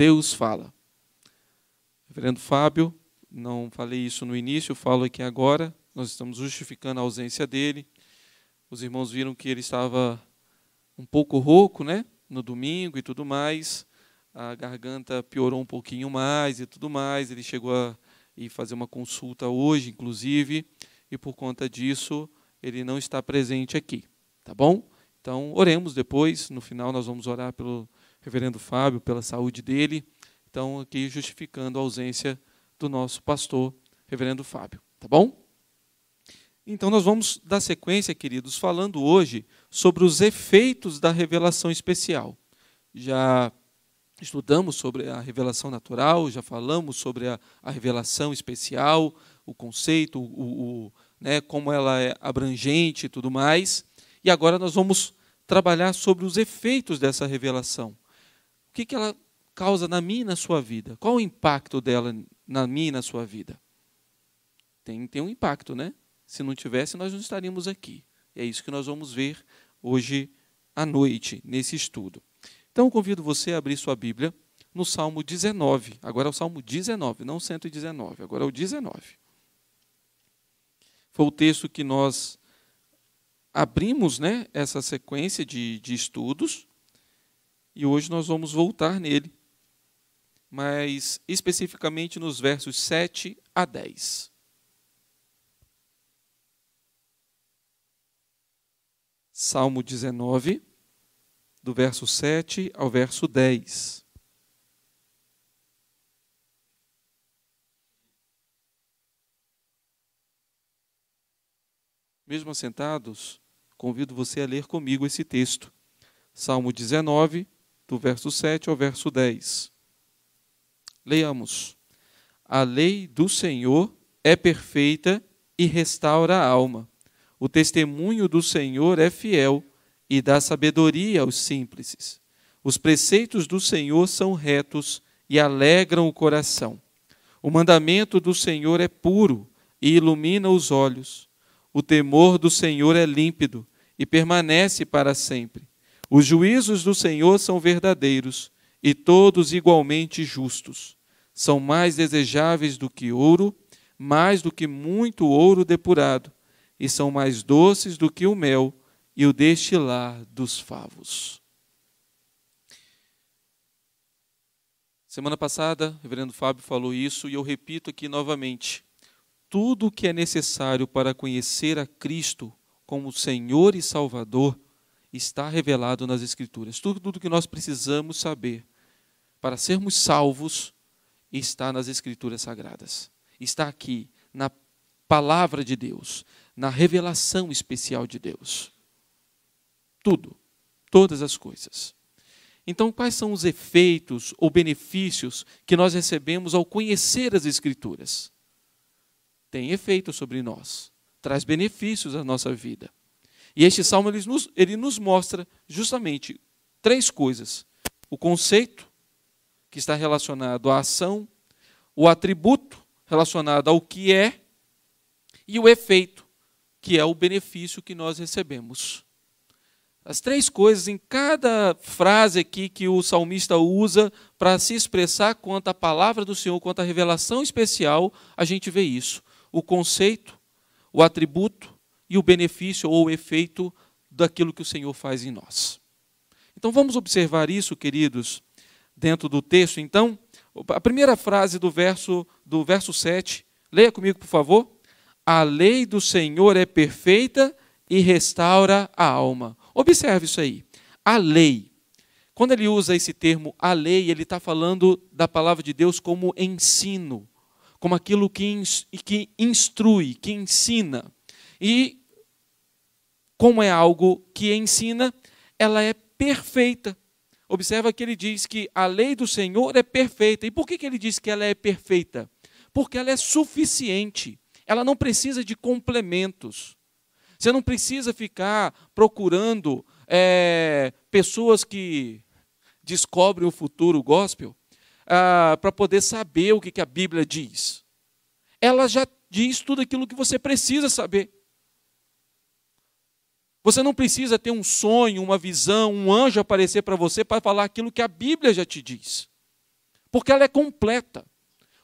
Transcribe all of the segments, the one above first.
Deus fala. Reverendo Fábio, não falei isso no início, falo aqui agora. Nós estamos justificando a ausência dele. Os irmãos viram que ele estava um pouco rouco, né? No domingo e tudo mais. A garganta piorou um pouquinho mais e tudo mais. Ele chegou a ir fazer uma consulta hoje, inclusive, e por conta disso ele não está presente aqui, tá bom? Então, oremos depois, no final nós vamos orar pelo reverendo Fábio, pela saúde dele. Então, aqui justificando a ausência do nosso pastor, reverendo Fábio. Tá bom? Então, nós vamos dar sequência, queridos, falando hoje sobre os efeitos da revelação especial. Já estudamos sobre a revelação natural, já falamos sobre a, a revelação especial, o conceito, o, o, né, como ela é abrangente e tudo mais. E agora nós vamos trabalhar sobre os efeitos dessa revelação, o que, ela causa na minha e na sua vida? Qual o impacto dela na minha e na sua vida? Tem, tem um impacto, né? Se não tivesse, nós não estaríamos aqui. E é isso que nós vamos ver hoje à noite, nesse estudo. Então, convido você a abrir sua Bíblia no Salmo 19. Agora é o Salmo 19, não 119, agora é o 19. Foi o texto que nós abrimos né, essa sequência de, de estudos e hoje nós vamos voltar nele, mas especificamente nos versos 7 a 10. Salmo 19, do verso 7 ao verso 10. Mesmo assentados, convido você a ler comigo esse texto. Salmo 19, do verso 7 ao verso 10. Leamos: A lei do Senhor é perfeita e restaura a alma. O testemunho do Senhor é fiel e dá sabedoria aos simples. Os preceitos do Senhor são retos e alegram o coração. O mandamento do Senhor é puro e ilumina os olhos. O temor do Senhor é límpido e permanece para sempre. Os juízos do Senhor são verdadeiros e todos igualmente justos. São mais desejáveis do que ouro, mais do que muito ouro depurado, e são mais doces do que o mel e o destilar dos favos. Semana passada, o reverendo Fábio falou isso e eu repito aqui novamente. Tudo o que é necessário para conhecer a Cristo como Senhor e Salvador está revelado nas Escrituras. Tudo, que nós precisamos saber para sermos salvos está nas Escrituras Sagradas. Está aqui, na palavra de Deus, na revelação especial de Deus. Tudo, todas as coisas. Então, quais são os efeitos ou benefícios que nós recebemos ao conhecer as Escrituras? Tem efeito sobre nós, traz benefícios à nossa vida. E este salmo ele nos, ele nos mostra justamente três coisas: o conceito, que está relacionado à ação, o atributo, relacionado ao que é, e o efeito, que é o benefício que nós recebemos. As três coisas em cada frase aqui que o salmista usa para se expressar quanto à palavra do Senhor, quanto à revelação especial, a gente vê isso: o conceito, o atributo e o benefício ou o efeito daquilo que o Senhor faz em nós. Então vamos observar isso, queridos, dentro do texto. Então, a primeira frase do verso do verso 7, leia comigo, por favor. A lei do Senhor é perfeita e restaura a alma. Observe isso aí. A lei. Quando ele usa esse termo a lei, ele está falando da palavra de Deus como ensino, como aquilo que, que instrui, que ensina. E como é algo que ensina, ela é perfeita. Observa que ele diz que a lei do Senhor é perfeita. E por que, que ele diz que ela é perfeita? Porque ela é suficiente. Ela não precisa de complementos. Você não precisa ficar procurando é, pessoas que descobrem o futuro gospel ah, para poder saber o que a Bíblia diz. Ela já diz tudo aquilo que você precisa saber. Você não precisa ter um sonho, uma visão, um anjo aparecer para você para falar aquilo que a Bíblia já te diz. Porque ela é completa.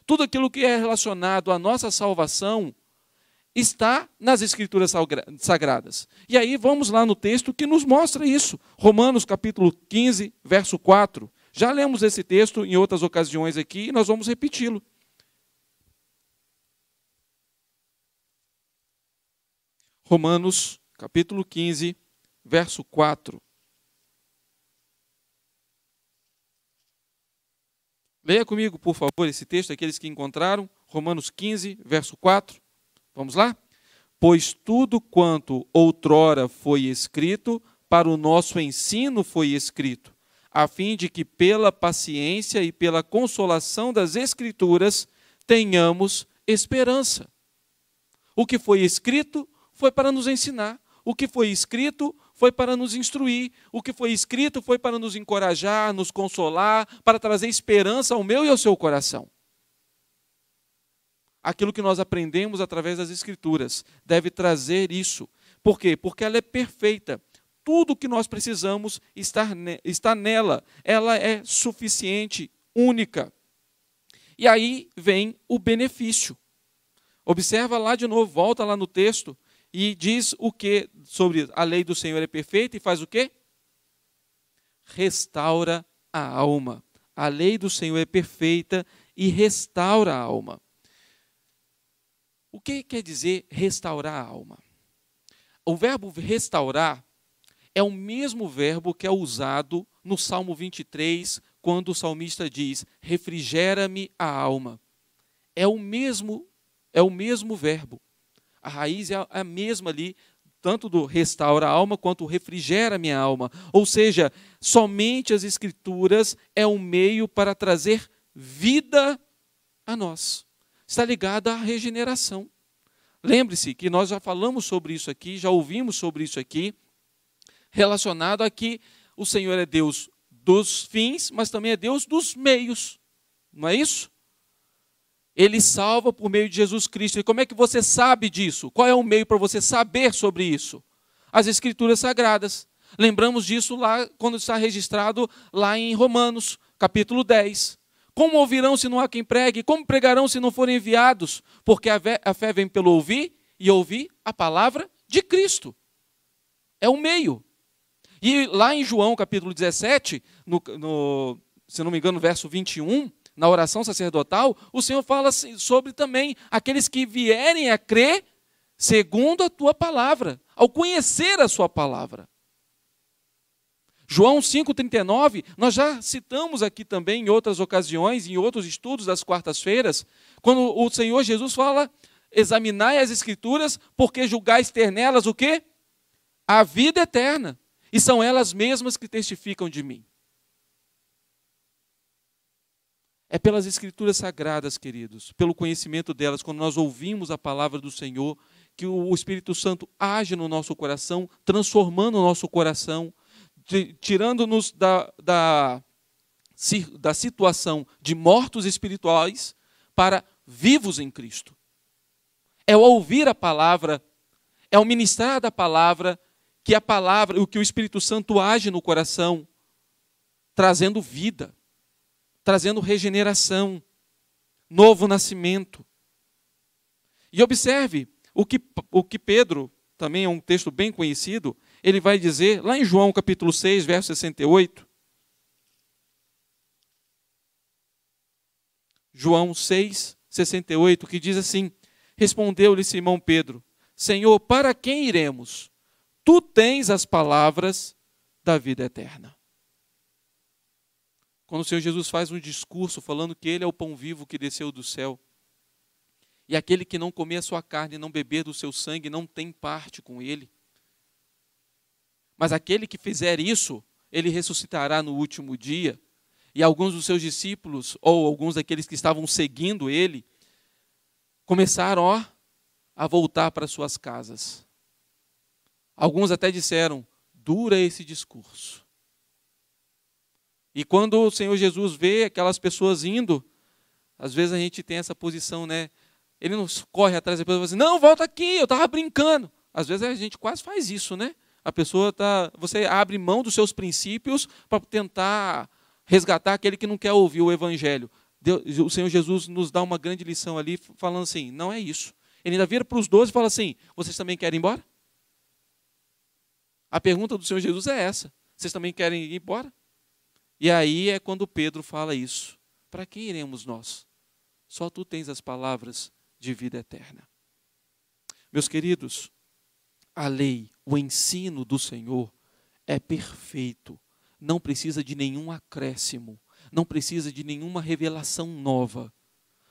Tudo aquilo que é relacionado à nossa salvação está nas Escrituras Sagradas. E aí vamos lá no texto que nos mostra isso. Romanos capítulo 15, verso 4. Já lemos esse texto em outras ocasiões aqui e nós vamos repeti-lo. Romanos capítulo 15, verso 4. Leia comigo, por favor, esse texto, aqueles que encontraram, Romanos 15, verso 4. Vamos lá? Pois tudo quanto outrora foi escrito, para o nosso ensino foi escrito, a fim de que pela paciência e pela consolação das Escrituras tenhamos esperança. O que foi escrito foi para nos ensinar. O que foi escrito foi para nos instruir, o que foi escrito foi para nos encorajar, nos consolar, para trazer esperança ao meu e ao seu coração. Aquilo que nós aprendemos através das Escrituras deve trazer isso. Por quê? Porque ela é perfeita. Tudo o que nós precisamos está nela. Ela é suficiente, única. E aí vem o benefício. Observa lá de novo, volta lá no texto. E diz o que sobre a lei do Senhor é perfeita e faz o quê? Restaura a alma. A lei do Senhor é perfeita e restaura a alma. O que quer dizer restaurar a alma? O verbo restaurar é o mesmo verbo que é usado no Salmo 23, quando o salmista diz: "Refrigera-me a alma". É o mesmo é o mesmo verbo. A raiz é, é a mesma ali, tanto do restaura a alma quanto refrigera minha alma. Ou seja, somente as Escrituras é um meio para trazer vida a nós. Está ligada à regeneração. Lembre-se que nós já falamos sobre isso aqui, já ouvimos sobre isso aqui, relacionado a que o Senhor é Deus dos fins, mas também é Deus dos meios. Não é isso? Ele salva por meio de Jesus Cristo. E como é que você sabe disso? Qual é o meio para você saber sobre isso? As Escrituras Sagradas. Lembramos disso lá quando está registrado lá em Romanos, capítulo 10. Como ouvirão se não há quem pregue? Como pregarão se não forem enviados? Porque a fé vem pelo ouvir e ouvir a palavra de Cristo. É o meio. E lá em João capítulo 17, no, no, se não me engano, verso 21, na oração sacerdotal, o Senhor fala assim, sobre também aqueles que vierem a crer segundo a tua palavra, ao conhecer a sua palavra. João 5,39, nós já citamos aqui também em outras ocasiões, em outros estudos das quartas-feiras, quando o Senhor Jesus fala: examinai as Escrituras, porque julgais ter nelas o quê? A vida eterna, e são elas mesmas que testificam de mim. É pelas Escrituras Sagradas, queridos, pelo conhecimento delas, quando nós ouvimos a palavra do Senhor, que o Espírito Santo age no nosso coração, transformando o nosso coração, tirando-nos da, da, da situação de mortos espirituais para vivos em Cristo. É ao ouvir a palavra, é ao ministrar da palavra, que a palavra, o que o Espírito Santo age no coração, trazendo vida trazendo regeneração, novo nascimento. E observe o que, o que Pedro, também é um texto bem conhecido, ele vai dizer lá em João capítulo 6, verso 68. João 6, 68, que diz assim: Respondeu-lhe Simão Pedro: Senhor, para quem iremos? Tu tens as palavras da vida eterna. Quando o Senhor Jesus faz um discurso falando que Ele é o pão vivo que desceu do céu. E aquele que não comer a sua carne e não beber do seu sangue não tem parte com Ele. Mas aquele que fizer isso, ele ressuscitará no último dia. E alguns dos seus discípulos, ou alguns daqueles que estavam seguindo ele, começaram ó, a voltar para suas casas. Alguns até disseram: dura esse discurso. E quando o Senhor Jesus vê aquelas pessoas indo, às vezes a gente tem essa posição, né? Ele não corre atrás da pessoa e fala assim, não, volta aqui, eu estava brincando. Às vezes a gente quase faz isso, né? A pessoa tá, você abre mão dos seus princípios para tentar resgatar aquele que não quer ouvir o evangelho. Deus, o Senhor Jesus nos dá uma grande lição ali, falando assim: não é isso. Ele ainda vira para os doze e fala assim: vocês também querem ir embora? A pergunta do Senhor Jesus é essa: vocês também querem ir embora? E aí é quando Pedro fala isso: Para quem iremos nós? Só tu tens as palavras de vida eterna. Meus queridos, a lei, o ensino do Senhor é perfeito, não precisa de nenhum acréscimo, não precisa de nenhuma revelação nova,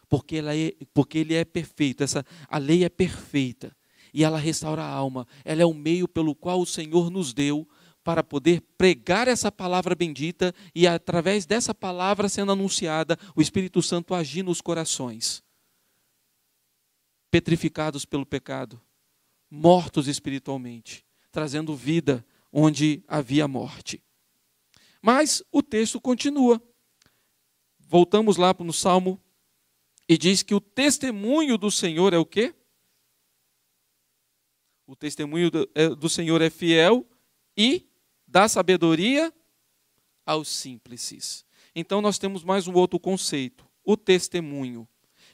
porque, ela é, porque ele é perfeito, essa, a lei é perfeita e ela restaura a alma, ela é o meio pelo qual o Senhor nos deu para poder pregar essa palavra bendita e, através dessa palavra sendo anunciada, o Espírito Santo agir nos corações, petrificados pelo pecado, mortos espiritualmente, trazendo vida onde havia morte. Mas o texto continua. Voltamos lá no Salmo e diz que o testemunho do Senhor é o quê? O testemunho do é, Senhor é fiel e dá sabedoria aos simples. Então nós temos mais um outro conceito, o testemunho.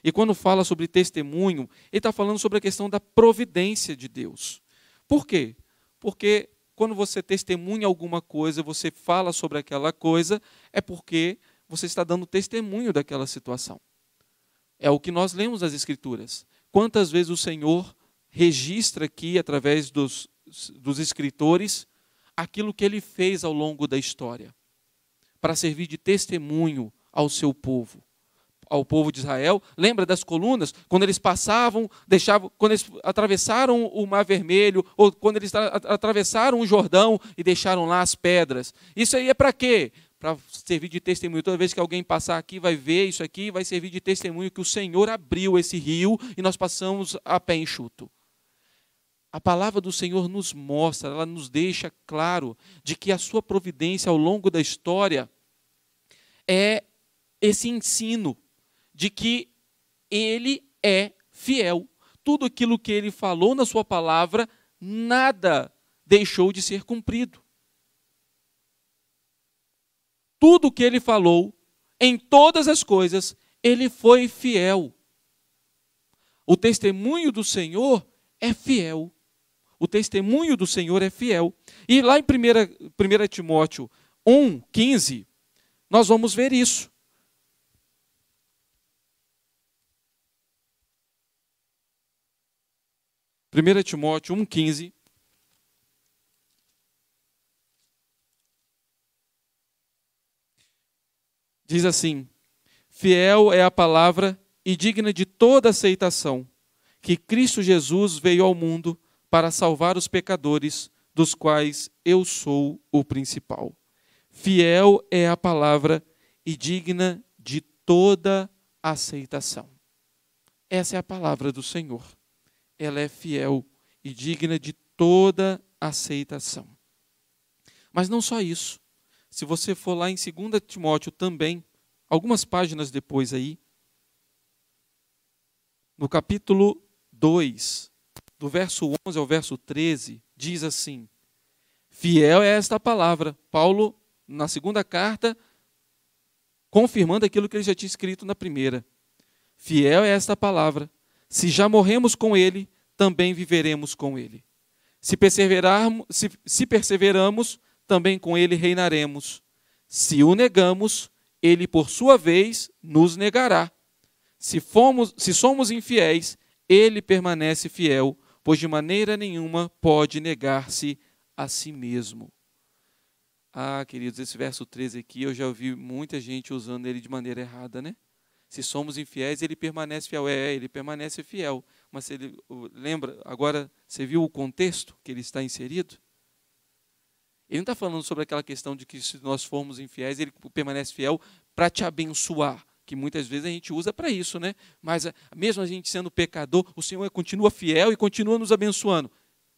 E quando fala sobre testemunho, ele está falando sobre a questão da providência de Deus. Por quê? Porque quando você testemunha alguma coisa, você fala sobre aquela coisa, é porque você está dando testemunho daquela situação. É o que nós lemos nas Escrituras. Quantas vezes o Senhor registra aqui, através dos, dos escritores, aquilo que ele fez ao longo da história, para servir de testemunho ao seu povo, ao povo de Israel. Lembra das colunas? Quando eles passavam, deixavam, quando eles atravessaram o Mar Vermelho, ou quando eles atravessaram o Jordão e deixaram lá as pedras. Isso aí é para quê? Para servir de testemunho. Toda vez que alguém passar aqui, vai ver isso aqui, vai servir de testemunho que o Senhor abriu esse rio e nós passamos a pé enxuto. A palavra do Senhor nos mostra, ela nos deixa claro de que a sua providência ao longo da história é esse ensino de que ele é fiel. Tudo aquilo que ele falou na sua palavra, nada deixou de ser cumprido. Tudo o que ele falou, em todas as coisas, ele foi fiel. O testemunho do Senhor é fiel o testemunho do Senhor é fiel. E lá em 1, Timóteo 1, 15, nós vamos ver isso. Primeira 1 Timóteo 1,15 diz assim: Fiel é a palavra e digna de toda aceitação, que Cristo Jesus veio ao mundo para salvar os pecadores, dos quais eu sou o principal. Fiel é a palavra e digna de toda aceitação. Essa é a palavra do Senhor. Ela é fiel e digna de toda aceitação. Mas não só isso. Se você for lá em 2 Timóteo também, algumas páginas depois aí, no capítulo 2, do verso 11 ao verso 13, diz assim: Fiel é esta palavra. Paulo, na segunda carta, confirmando aquilo que ele já tinha escrito na primeira. Fiel é esta palavra. Se já morremos com ele, também viveremos com ele. Se perseverarmos, se, se perseveramos, também com ele reinaremos. Se o negamos, ele por sua vez nos negará. Se, fomos, se somos infiéis, ele permanece fiel, pois de maneira nenhuma pode negar-se a si mesmo. Ah, queridos, esse verso 13 aqui eu já ouvi muita gente usando ele de maneira errada, né? Se somos infiéis, ele permanece fiel. É, ele permanece fiel. Mas ele lembra, agora você viu o contexto que ele está inserido? Ele não está falando sobre aquela questão de que se nós formos infiéis, ele permanece fiel para te abençoar que muitas vezes a gente usa para isso, né? Mas eh, mesmo a gente sendo pecador, o Senhor continua fiel e continua nos abençoando.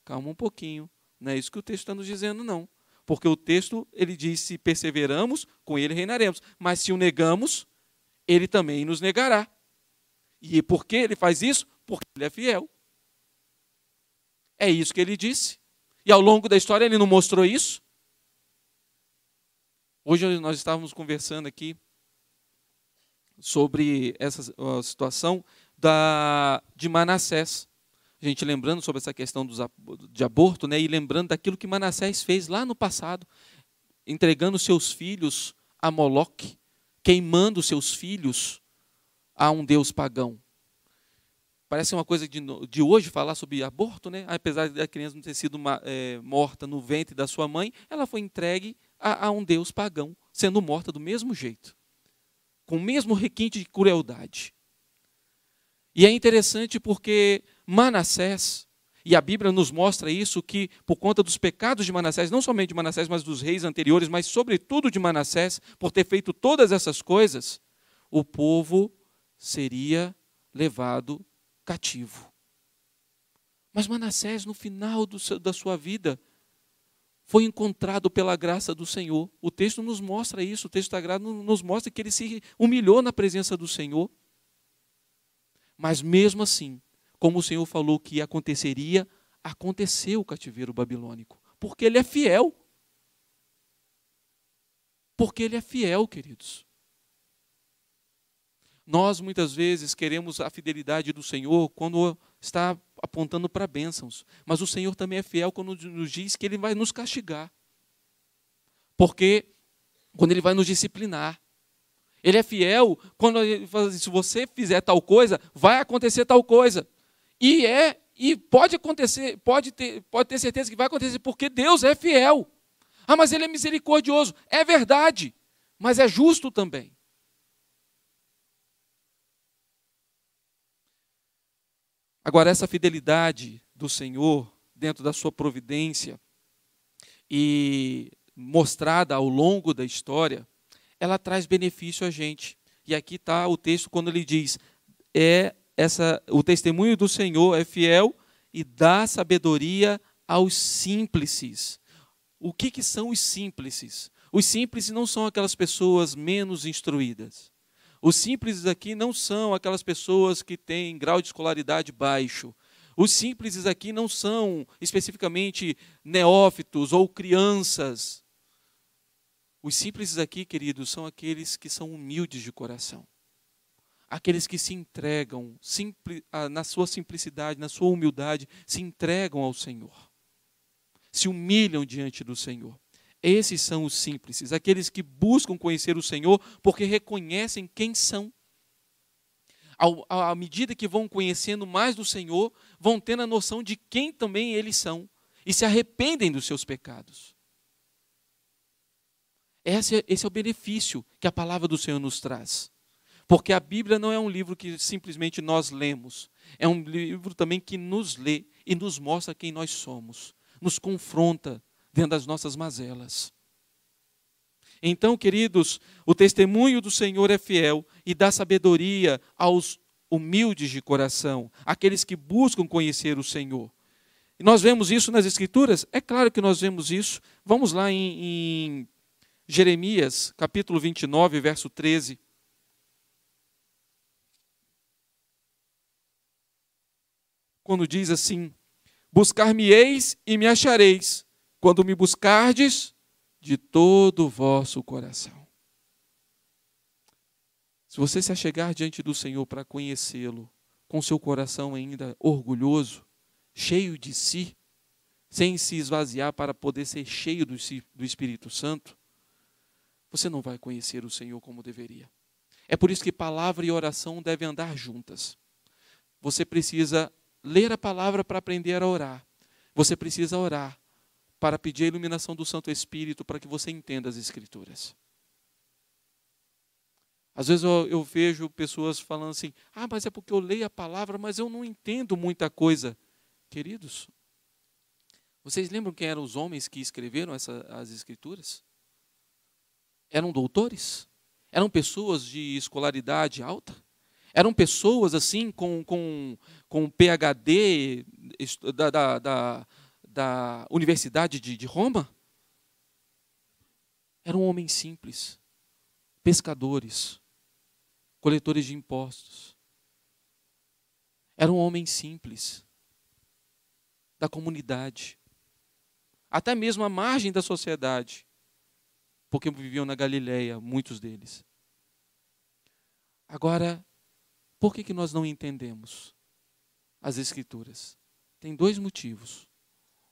Calma um pouquinho, não é isso que o texto está nos dizendo, não. Porque o texto, ele diz, se perseveramos, com ele reinaremos. Mas se o negamos, ele também nos negará. E por que ele faz isso? Porque ele é fiel. É isso que ele disse. E ao longo da história ele não mostrou isso. Hoje nós estávamos conversando aqui sobre essa situação da, de Manassés. A gente lembrando sobre essa questão dos, de aborto né, e lembrando daquilo que Manassés fez lá no passado, entregando seus filhos a Moloque, queimando seus filhos a um deus pagão. Parece uma coisa de, de hoje falar sobre aborto, né? apesar da criança não ter sido uma, é, morta no ventre da sua mãe, ela foi entregue a, a um deus pagão, sendo morta do mesmo jeito com o mesmo requinte de crueldade. E é interessante porque Manassés, e a Bíblia nos mostra isso, que por conta dos pecados de Manassés, não somente de Manassés, mas dos reis anteriores, mas sobretudo de Manassés, por ter feito todas essas coisas, o povo seria levado cativo. Mas Manassés, no final do, da sua vida, foi encontrado pela graça do Senhor. O texto nos mostra isso, o texto sagrado nos mostra que ele se humilhou na presença do Senhor. Mas mesmo assim, como o Senhor falou que aconteceria, aconteceu o cativeiro babilônico, porque ele é fiel. Porque ele é fiel, queridos. Nós muitas vezes queremos a fidelidade do Senhor quando está apontando para bênçãos. Mas o Senhor também é fiel quando nos diz que Ele vai nos castigar. Porque quando Ele vai nos disciplinar. Ele é fiel quando ele fala assim, se você fizer tal coisa, vai acontecer tal coisa. E é e pode acontecer, pode ter, pode ter certeza que vai acontecer porque Deus é fiel. Ah, mas ele é misericordioso. É verdade, mas é justo também. Agora, essa fidelidade do Senhor dentro da sua providência e mostrada ao longo da história, ela traz benefício a gente. E aqui está o texto quando ele diz: é essa, o testemunho do Senhor é fiel e dá sabedoria aos simples. O que, que são os simples? Os simples não são aquelas pessoas menos instruídas. Os simples aqui não são aquelas pessoas que têm grau de escolaridade baixo. Os simples aqui não são especificamente neófitos ou crianças. Os simples aqui, queridos, são aqueles que são humildes de coração. Aqueles que se entregam, na sua simplicidade, na sua humildade, se entregam ao Senhor. Se humilham diante do Senhor. Esses são os simples, aqueles que buscam conhecer o Senhor porque reconhecem quem são. à medida que vão conhecendo mais do Senhor, vão tendo a noção de quem também eles são e se arrependem dos seus pecados. Esse, é, esse é o benefício que a palavra do Senhor nos traz. Porque a Bíblia não é um livro que simplesmente nós lemos, é um livro também que nos lê e nos mostra quem nós somos, nos confronta, dentro das nossas mazelas. Então, queridos, o testemunho do Senhor é fiel e dá sabedoria aos humildes de coração, aqueles que buscam conhecer o Senhor. E nós vemos isso nas Escrituras? É claro que nós vemos isso. Vamos lá em, em Jeremias, capítulo 29, verso 13. Quando diz assim: Buscar-me-eis e me achareis, quando me buscardes de todo o vosso coração. Se você se achegar diante do Senhor para conhecê-lo, com seu coração ainda orgulhoso, cheio de si, sem se esvaziar para poder ser cheio do, do Espírito Santo, você não vai conhecer o Senhor como deveria. É por isso que palavra e oração devem andar juntas. Você precisa ler a palavra para aprender a orar. Você precisa orar para pedir a iluminação do Santo Espírito para que você entenda as Escrituras. Às vezes eu, eu, vejo pessoas falando assim: ah, mas é porque eu leio a palavra, mas eu não entendo muita coisa. Queridos, vocês lembram quem eram os homens que escreveram essa, as Escrituras? Eram doutores? Eram pessoas de escolaridade alta? Eram pessoas assim com, com, com PHD da, da, da da Universidade de, de Roma? Eram homens simples, pescadores, coletores de impostos. Eram homens simples, da comunidade, até mesmo à margem da sociedade, porque viviam na Galileia, muitos deles. Agora, por que, que nós não entendemos as Escrituras? Tem dois motivos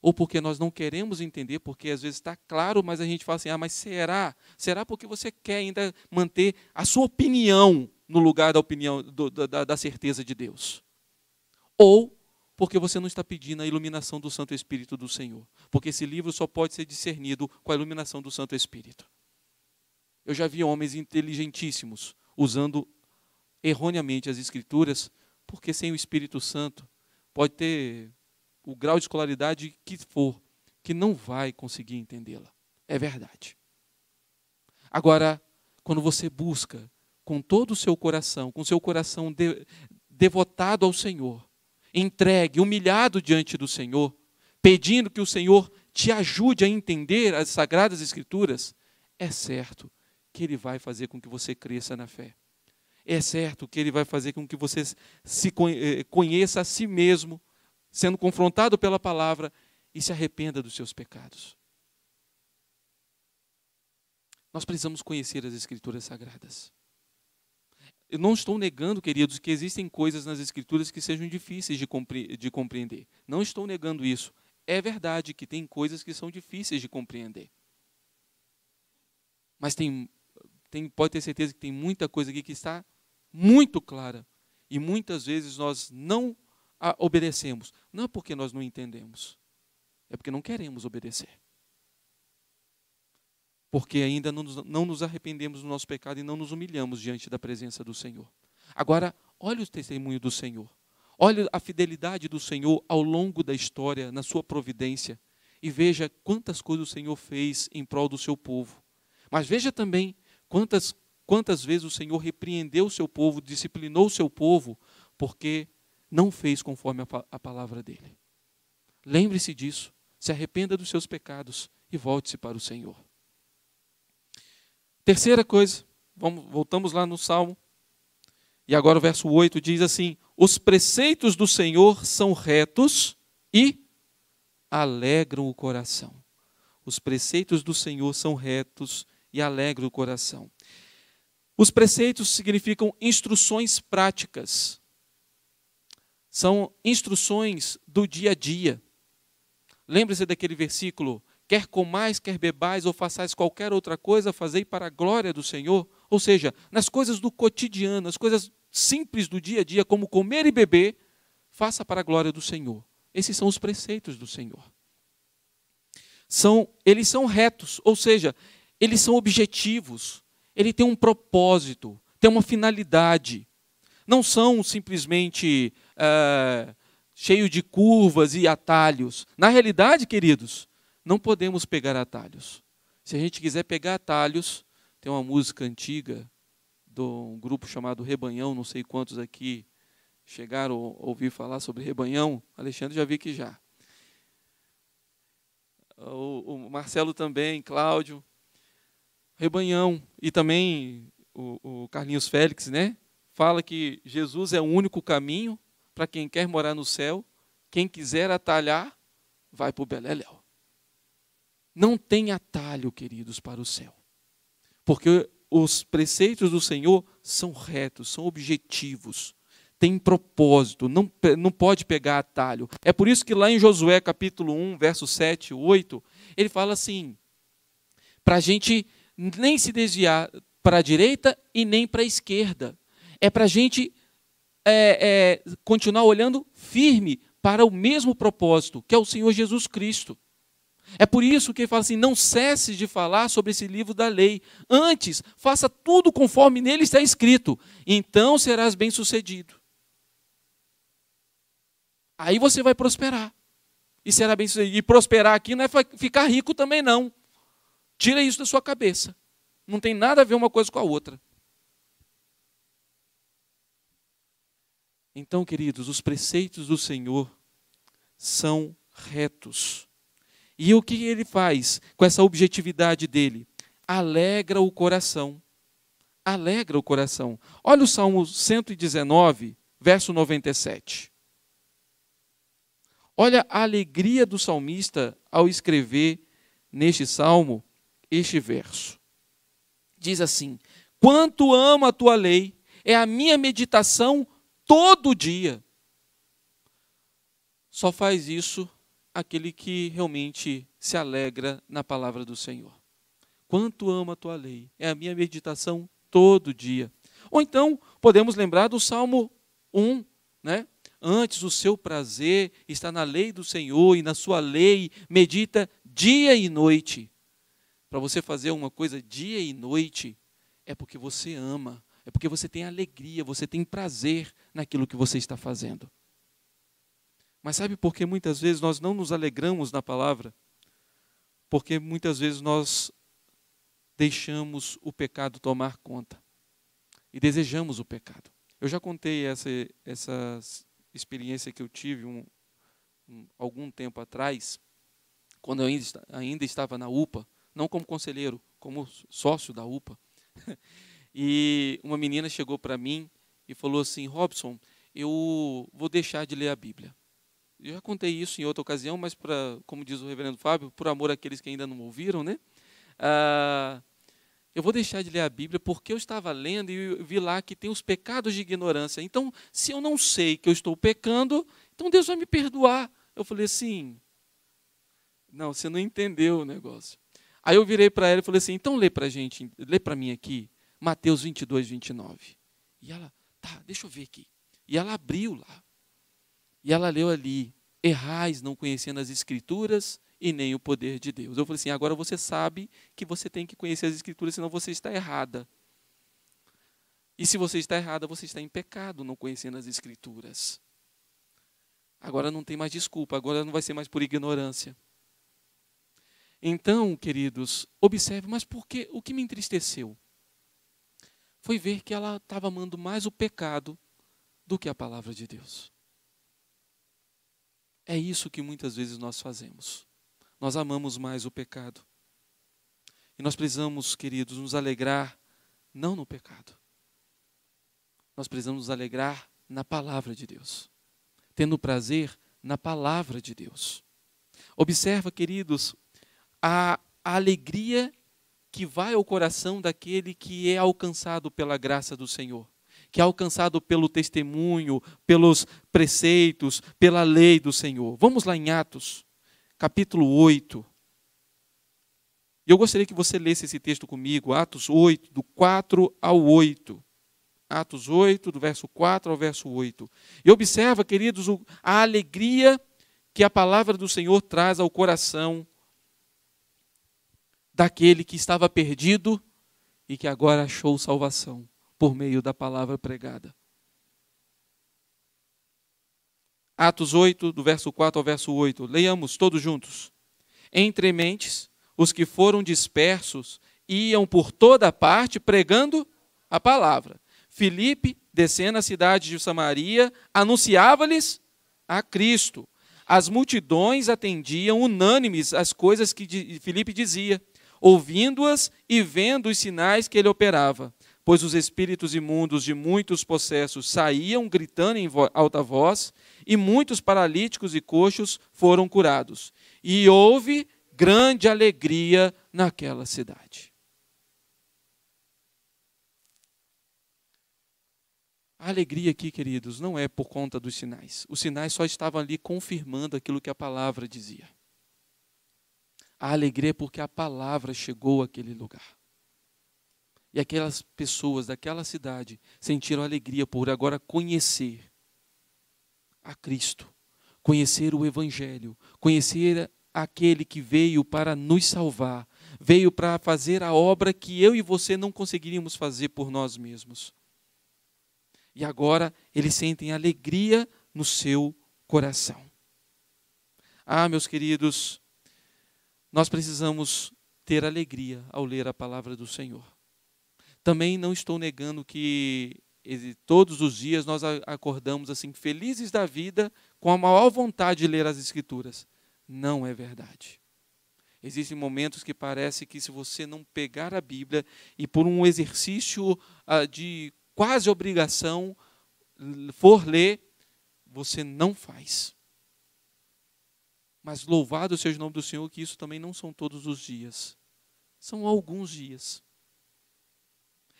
ou porque nós não queremos entender, porque às vezes está claro, mas a gente fala assim: ah, mas será? Será porque você quer ainda manter a sua opinião no lugar da opinião, do, da, da certeza de Deus? Ou porque você não está pedindo a iluminação do Santo Espírito do Senhor? Porque esse livro só pode ser discernido com a iluminação do Santo Espírito. Eu já vi homens inteligentíssimos usando erroneamente as Escrituras, porque sem o Espírito Santo pode ter o grau de escolaridade que for, que não vai conseguir entendê-la. É verdade. Agora, quando você busca com todo o seu coração, com seu coração de, devotado ao Senhor, entregue, humilhado diante do Senhor, pedindo que o Senhor te ajude a entender as sagradas escrituras, é certo que ele vai fazer com que você cresça na fé. É certo que ele vai fazer com que você se eh, conheça a si mesmo sendo confrontado pela palavra e se arrependa dos seus pecados. Nós precisamos conhecer as Escrituras Sagradas. Eu não estou negando, queridos, que existem coisas nas Escrituras que sejam difíceis de, compre de compreender. Não estou negando isso. É verdade que tem coisas que são difíceis de compreender. Mas tem, tem, pode ter certeza que tem muita coisa aqui que está muito clara. E muitas vezes nós não obedecemos? Não é porque nós não entendemos, é porque não queremos obedecer. Porque ainda não nos, não nos arrependemos do nosso pecado e não nos humilhamos diante da presença do Senhor. Agora, olha o testemunho do Senhor. Olha a fidelidade do Senhor ao longo da história, na sua providência, e veja quantas coisas o Senhor fez em prol do seu povo. Mas veja também quantas, quantas vezes o Senhor repreendeu o seu povo, disciplinou o seu povo, porque não fez conforme a palavra dele. Lembre-se disso, se arrependa dos seus pecados e volte-se para o Senhor. Terceira coisa, vamos, voltamos lá no Salmo, e agora o verso 8 diz assim: Os preceitos do Senhor são retos e alegram o coração. Os preceitos do Senhor são retos e alegram o coração. Os preceitos significam instruções práticas, são instruções do dia a dia. Lembre-se daquele versículo: quer comais, quer bebais ou façais qualquer outra coisa, fazei para a glória do Senhor. Ou seja, nas coisas do cotidiano, as coisas simples do dia a dia, como comer e beber, faça para a glória do Senhor. Esses são os preceitos do Senhor. São, eles são retos, ou seja, eles são objetivos. Ele tem um propósito, tem uma finalidade. Não são simplesmente é, cheio de curvas e atalhos. Na realidade, queridos, não podemos pegar atalhos. Se a gente quiser pegar atalhos, tem uma música antiga de um grupo chamado Rebanhão, não sei quantos aqui chegaram a ouvir falar sobre Rebanhão. Alexandre já vi que já. O, Marcelo também, Cláudio. Rebanhão. E também o, o Carlinhos Félix, né? Fala que Jesus é o único caminho, para quem quer morar no céu, quem quiser atalhar, vai para o Beleléu. Não tem atalho, queridos, para o céu. Porque os preceitos do Senhor são retos, são objetivos, têm propósito, não, não pode pegar atalho. É por isso que lá em Josué capítulo 1, verso 7 e 8, ele fala assim, para a gente nem se desviar para a direita e nem para a esquerda. É para a gente é, é, continuar olhando firme para o mesmo propósito, que é o Senhor Jesus Cristo. É por isso que ele fala assim: não cesse de falar sobre esse livro da lei. Antes, faça tudo conforme nele está escrito. Então serás bem-sucedido. Aí você vai prosperar. E será bem-sucedido. E prosperar aqui não é ficar rico também, não. Tira isso da sua cabeça. Não tem nada a ver uma coisa com a outra. Então, queridos, os preceitos do Senhor são retos. E o que ele faz com essa objetividade dele? Alegra o coração. Alegra o coração. Olha o Salmo 119, verso 97. Olha a alegria do salmista ao escrever neste salmo este verso. Diz assim: Quanto amo a tua lei, é a minha meditação todo dia. Só faz isso aquele que realmente se alegra na palavra do Senhor. Quanto amo a tua lei, é a minha meditação todo dia. Ou então, podemos lembrar do Salmo 1, né? Antes o seu prazer está na lei do Senhor e na sua lei medita dia e noite. Para você fazer uma coisa dia e noite é porque você ama, é porque você tem alegria, você tem prazer naquilo que você está fazendo. Mas sabe por que muitas vezes nós não nos alegramos na palavra? Porque muitas vezes nós deixamos o pecado tomar conta e desejamos o pecado. Eu já contei essa, essa experiência que eu tive um, um, algum tempo atrás, quando eu ainda, ainda estava na UPA, não como conselheiro, como sócio da UPA. E uma menina chegou para mim e falou assim: Robson, eu vou deixar de ler a Bíblia. Eu já contei isso em outra ocasião, mas para, como diz o Reverendo Fábio, por amor àqueles que ainda não ouviram, né? Ah, eu vou deixar de ler a Bíblia porque eu estava lendo e vi lá que tem os pecados de ignorância. Então, se eu não sei que eu estou pecando, então Deus vai me perdoar. Eu falei assim: não, você não entendeu o negócio. Aí eu virei para ela e falei assim: então lê para gente, lê para mim aqui Mateus 22, 29. E ela, tá, deixa eu ver aqui. E ela abriu lá. E ela leu ali: Errais não conhecendo as Escrituras e nem o poder de Deus. Eu falei assim: agora você sabe que você tem que conhecer as Escrituras, senão você está errada. E se você está errada, você está em pecado não conhecendo as Escrituras. Agora não tem mais desculpa, agora não vai ser mais por ignorância. Então, queridos, observe, mas por que, o que me entristeceu? foi ver que ela estava amando mais o pecado do que a palavra de Deus. É isso que muitas vezes nós fazemos. Nós amamos mais o pecado. E nós precisamos, queridos, nos alegrar não no pecado. Nós precisamos nos alegrar na palavra de Deus, tendo prazer na palavra de Deus. Observa, queridos, a, alegria que vai ao coração daquele que é alcançado pela graça do Senhor, que é alcançado pelo testemunho, pelos preceitos, pela lei do Senhor. Vamos lá em Atos, capítulo 8. Eu gostaria que você lesse esse texto comigo, Atos 8, do 4 ao 8. Atos 8, do verso 4 ao verso 8. E observa, queridos, a alegria que a palavra do Senhor traz ao coração daquele que estava perdido e que agora achou salvação por meio da palavra pregada. Atos 8, do verso 4 ao verso 8. Leiamos todos juntos. Entre mentes, os que foram dispersos iam por toda parte pregando a palavra. Filipe, descendo a cidade de Samaria, anunciava-lhes a Cristo. As multidões atendiam unânimes as coisas que Filipe dizia ouvindo-as e vendo os sinais que ele operava. Pois os espíritos imundos de muitos possessos saíam gritando em alta voz, e muitos paralíticos e coxos foram curados. E houve grande alegria naquela cidade. A alegria aqui, queridos, não é por conta dos sinais. Os sinais só estavam ali confirmando aquilo que a palavra dizia. A alegria é porque a palavra chegou àquele lugar. E aquelas pessoas daquela cidade sentiram alegria por agora conhecer a Cristo, conhecer o Evangelho, conhecer aquele que veio para nos salvar, veio para fazer a obra que eu e você não conseguiríamos fazer por nós mesmos. E agora eles sentem alegria no seu coração. Ah, meus queridos, nós precisamos ter alegria ao ler a palavra do Senhor. Também não estou negando que todos os dias nós acordamos assim felizes da vida, com a maior vontade de ler as escrituras. Não é verdade. Existem momentos que parece que se você não pegar a Bíblia e por um exercício ah, de quase obrigação for ler, você não faz. Mas louvado seja o nome do Senhor, que isso também não são todos os dias, são alguns dias.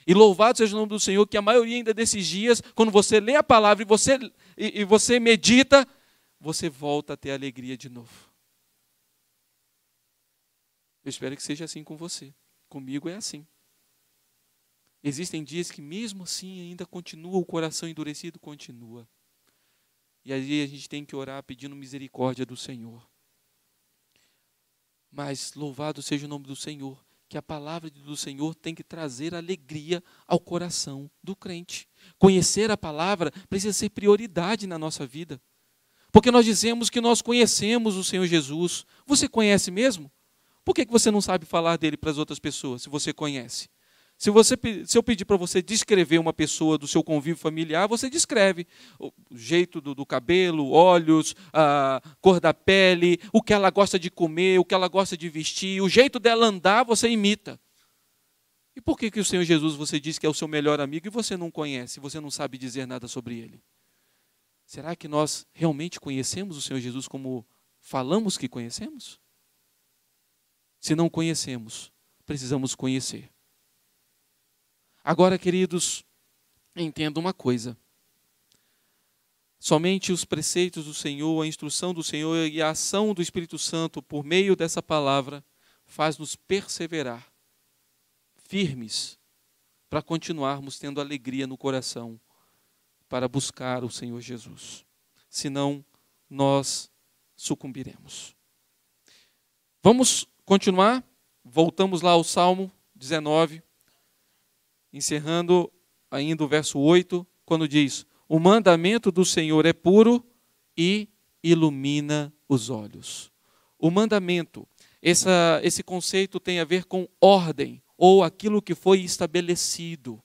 E louvado seja o nome do Senhor, que a maioria ainda desses dias, quando você lê a palavra e você, e, e você medita, você volta a ter alegria de novo. Eu espero que seja assim com você. Comigo é assim. Existem dias que, mesmo assim, ainda continua, o coração endurecido continua. E aí a gente tem que orar pedindo misericórdia do Senhor. Mas louvado seja o nome do Senhor, que a palavra do Senhor tem que trazer alegria ao coração do crente. Conhecer a palavra precisa ser prioridade na nossa vida. Porque nós dizemos que nós conhecemos o Senhor Jesus. Você conhece mesmo? Por que você não sabe falar dele para as outras pessoas, se você conhece? Se, você, se eu pedir para você descrever uma pessoa do seu convívio familiar, você descreve o jeito do, do cabelo, olhos, a cor da pele, o que ela gosta de comer, o que ela gosta de vestir, o jeito dela andar, você imita. E por que, que o Senhor Jesus você diz que é o seu melhor amigo e você não conhece, você não sabe dizer nada sobre ele? Será que nós realmente conhecemos o Senhor Jesus como falamos que conhecemos? Se não conhecemos, precisamos conhecer. Agora, queridos, entenda uma coisa. Somente os preceitos do Senhor, a instrução do Senhor e a ação do Espírito Santo por meio dessa palavra faz-nos perseverar firmes para continuarmos tendo alegria no coração para buscar o Senhor Jesus. Senão nós sucumbiremos. Vamos continuar? Voltamos lá ao Salmo 19 encerrando ainda o verso 8, quando diz: O mandamento do Senhor é puro e ilumina os olhos. O mandamento, essa, esse conceito tem a ver com ordem, ou aquilo que foi estabelecido.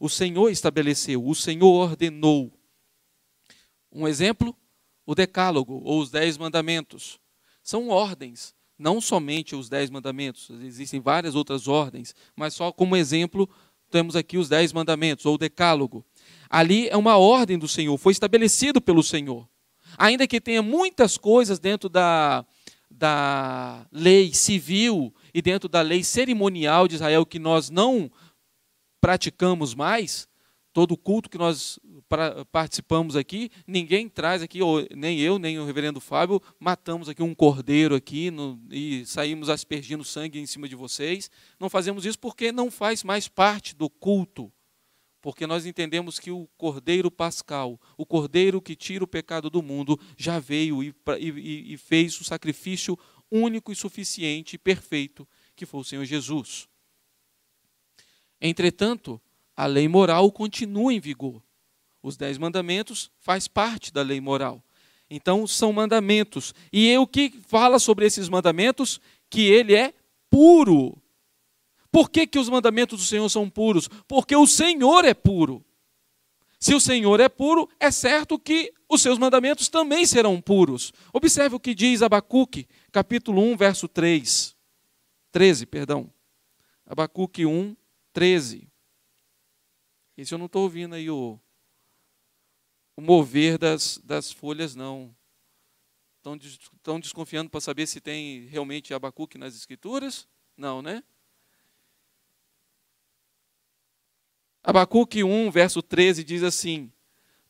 O Senhor estabeleceu, o Senhor ordenou. Um exemplo, o Decálogo, ou os Dez Mandamentos. São ordens, não somente os Dez Mandamentos, existem várias outras ordens, mas só como exemplo temos aqui os Dez Mandamentos, ou o Decálogo. Ali é uma ordem do Senhor, foi estabelecido pelo Senhor. Ainda que tenha muitas coisas dentro da, da lei civil e dentro da lei cerimonial de Israel que nós não praticamos mais, todo culto que nós pra, participamos aqui, ninguém traz aqui, ou, nem eu, nem o reverendo Fábio, matamos aqui um cordeiro aqui no, e saímos aspergindo sangue em cima de vocês. Não fazemos isso porque não faz mais parte do culto. Porque nós entendemos que o Cordeiro Pascal, o Cordeiro que tira o pecado do mundo, já veio e, e, e fez o sacrifício único e suficiente e perfeito, que foi o Senhor Jesus. Entretanto, a lei moral continua em vigor. Os dez mandamentos faz parte da lei moral. Então são mandamentos. E o que fala sobre esses mandamentos? Que ele é puro. Por que, que os mandamentos do Senhor são puros? Porque o Senhor é puro. Se o Senhor é puro, é certo que os seus mandamentos também serão puros. Observe o que diz Abacuque, capítulo 1, verso 3. 13, perdão. Abacuque 1, 13. Esse eu não estou ouvindo aí o, o mover das, das folhas, não. Estão, estão desconfiando para saber se tem realmente Abacuque nas Escrituras? Não, né? Abacuque 1, verso 13 diz assim: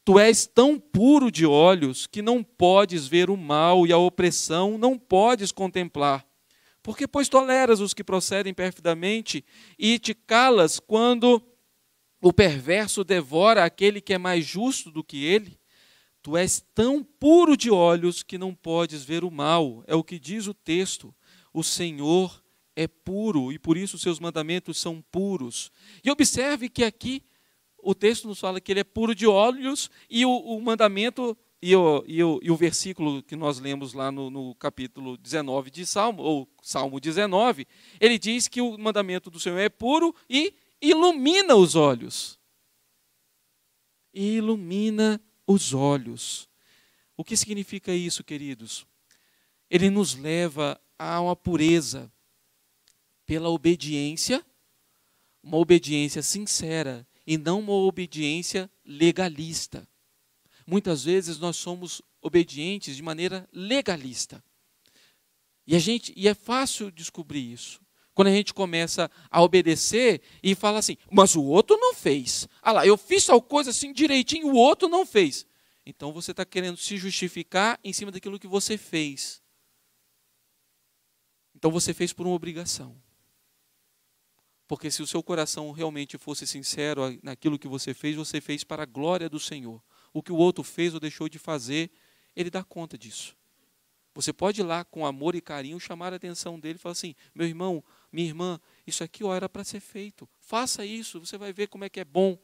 Tu és tão puro de olhos que não podes ver o mal e a opressão, não podes contemplar. Porque, pois, toleras os que procedem perfidamente e te calas quando o perverso devora aquele que é mais justo do que ele. Tu és tão puro de olhos que não podes ver o mal, é o que diz o texto. O Senhor é puro e por isso seus mandamentos são puros. E observe que aqui o texto nos fala que ele é puro de olhos e o, o mandamento e o, e, o, e o, versículo que nós lemos lá no, no, capítulo 19 de Salmo, ou Salmo 19, ele diz que o mandamento do Senhor é puro e ilumina os olhos. Ilumina os olhos. O que significa isso, queridos? Ele nos leva a uma pureza pela obediência, uma obediência sincera e não uma obediência legalista. Muitas vezes nós somos obedientes de maneira legalista. E, a gente, e é fácil descobrir isso. Quando a gente começa a obedecer e fala assim, mas o outro não fez. Ah lá, eu fiz tal coisa assim direitinho, o outro não fez. Então você está querendo se justificar em cima daquilo que você fez. Então você fez por uma obrigação. Porque se o seu coração realmente fosse sincero naquilo que você fez, você fez para a glória do Senhor. O que o outro fez ou deixou de fazer, ele dá conta disso. Você pode ir lá com amor e carinho chamar a atenção dele e falar assim: meu irmão, minha irmã, isso aqui ó, era para ser feito. Faça isso, você vai ver como é que é bom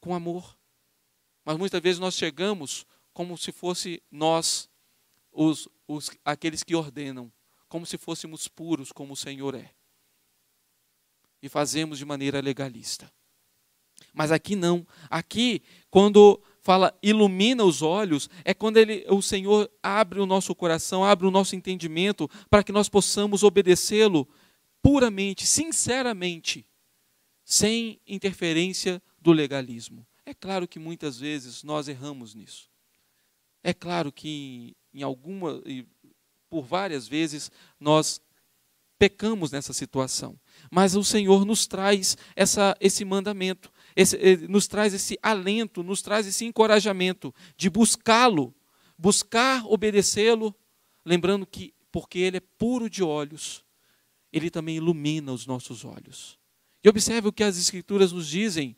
com amor. Mas muitas vezes nós chegamos como se fosse nós os, os aqueles que ordenam, como se fôssemos puros como o Senhor é. E fazemos de maneira legalista. Mas aqui não. Aqui, quando fala ilumina os olhos, é quando ele, o Senhor abre o nosso coração, abre o nosso entendimento para que nós possamos obedecê-lo puramente, sinceramente, sem interferência do legalismo. É claro que muitas vezes nós erramos nisso. É claro que em alguma por várias vezes nós pecamos nessa situação, mas o Senhor nos traz essa, esse mandamento, esse, eh, nos traz esse alento, nos traz esse encorajamento de buscá-lo, buscar obedecê-lo, lembrando que porque ele é puro de olhos, ele também ilumina os nossos olhos. E observe o que as Escrituras nos dizem,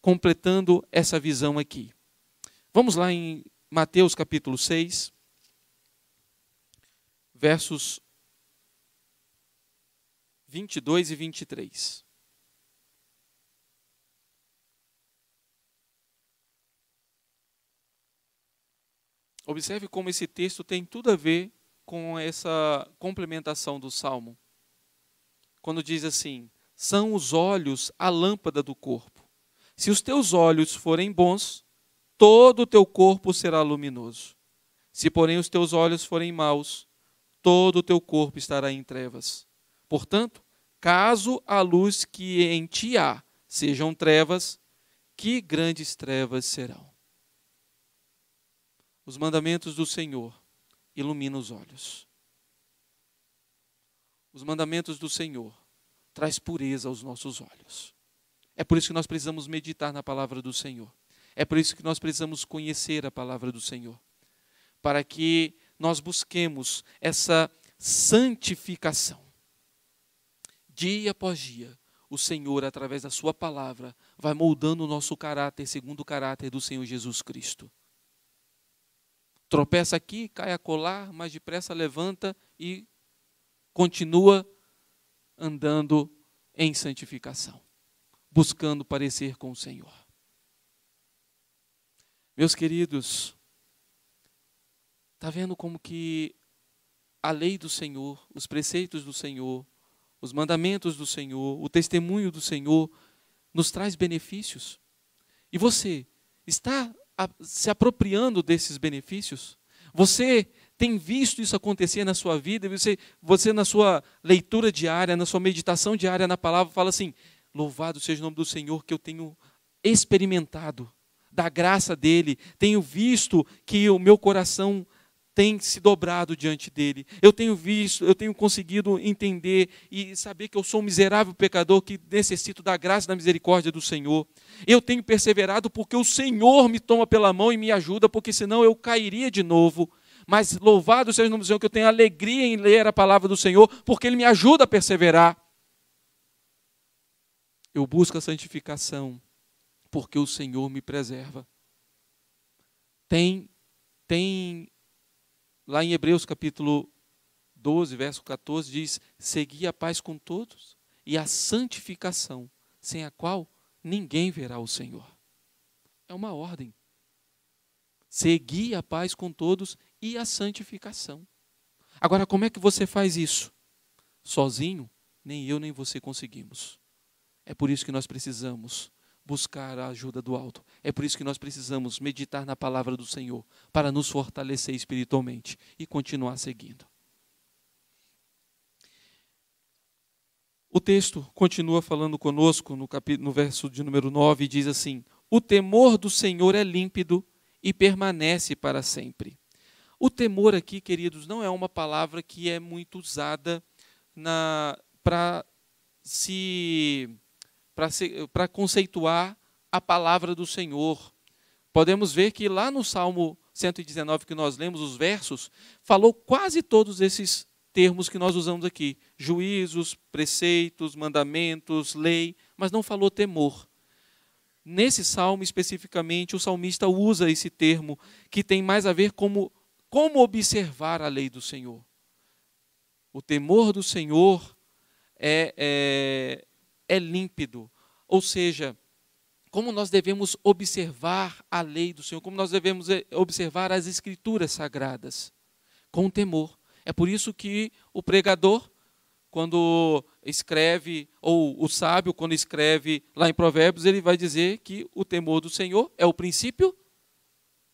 completando essa visão aqui. Vamos lá em Mateus capítulo 6, versos 22 e 23. Observe como esse texto tem tudo a ver com essa complementação do Salmo quando diz assim: são os olhos a lâmpada do corpo. Se os teus olhos forem bons, todo o teu corpo será luminoso. Se, porém, os teus olhos forem maus, todo o teu corpo estará em trevas. Portanto, caso a luz que em ti há sejam trevas, que grandes trevas serão. Os mandamentos do Senhor iluminam os olhos os mandamentos do Senhor traz pureza aos nossos olhos. É por isso que nós precisamos meditar na palavra do Senhor. É por isso que nós precisamos conhecer a palavra do Senhor, para que nós busquemos essa santificação. Dia após dia, o Senhor, através da Sua palavra, vai moldando o nosso caráter segundo o caráter do Senhor Jesus Cristo. Tropeça aqui, cai a colar, mais depressa levanta e continua andando em santificação, buscando parecer com o Senhor. Meus queridos, está vendo como que a lei do Senhor, os preceitos do Senhor, os mandamentos do Senhor, o testemunho do Senhor nos traz benefícios. E você está se apropriando desses benefícios? Você tem visto isso acontecer na sua vida, você, você na sua leitura diária, na sua meditação diária na palavra, fala assim: Louvado seja o nome do Senhor, que eu tenho experimentado da graça dele, tenho visto que o meu coração tem se dobrado diante dele. Eu tenho visto, eu tenho conseguido entender e saber que eu sou um miserável pecador que necessito da graça e da misericórdia do Senhor. Eu tenho perseverado porque o Senhor me toma pela mão e me ajuda, porque senão eu cairia de novo. Mas louvado seja o nome do Senhor, que eu tenho alegria em ler a palavra do Senhor, porque Ele me ajuda a perseverar. Eu busco a santificação, porque o Senhor me preserva. Tem, tem, lá em Hebreus capítulo 12, verso 14, diz: Segui a paz com todos e a santificação, sem a qual ninguém verá o Senhor. É uma ordem. Segui a paz com todos e a santificação. Agora, como é que você faz isso? Sozinho, nem eu nem você conseguimos. É por isso que nós precisamos buscar a ajuda do alto. É por isso que nós precisamos meditar na palavra do Senhor para nos fortalecer espiritualmente e continuar seguindo. O texto continua falando conosco no, capítulo, no verso de número 9 e diz assim: O temor do Senhor é límpido, e permanece para sempre. O temor aqui, queridos, não é uma palavra que é muito usada para se para conceituar a palavra do Senhor. Podemos ver que lá no Salmo 119 que nós lemos os versos, falou quase todos esses termos que nós usamos aqui: juízos, preceitos, mandamentos, lei, mas não falou temor. Nesse salmo especificamente, o salmista usa esse termo que tem mais a ver como como observar a lei do Senhor. O temor do Senhor é, é, é límpido, ou seja, como nós devemos observar a lei do Senhor, como nós devemos eh, observar as escrituras sagradas com temor. É por isso que o pregador quando escreve, ou o sábio, quando escreve lá em Provérbios, ele vai dizer que o temor do Senhor é o princípio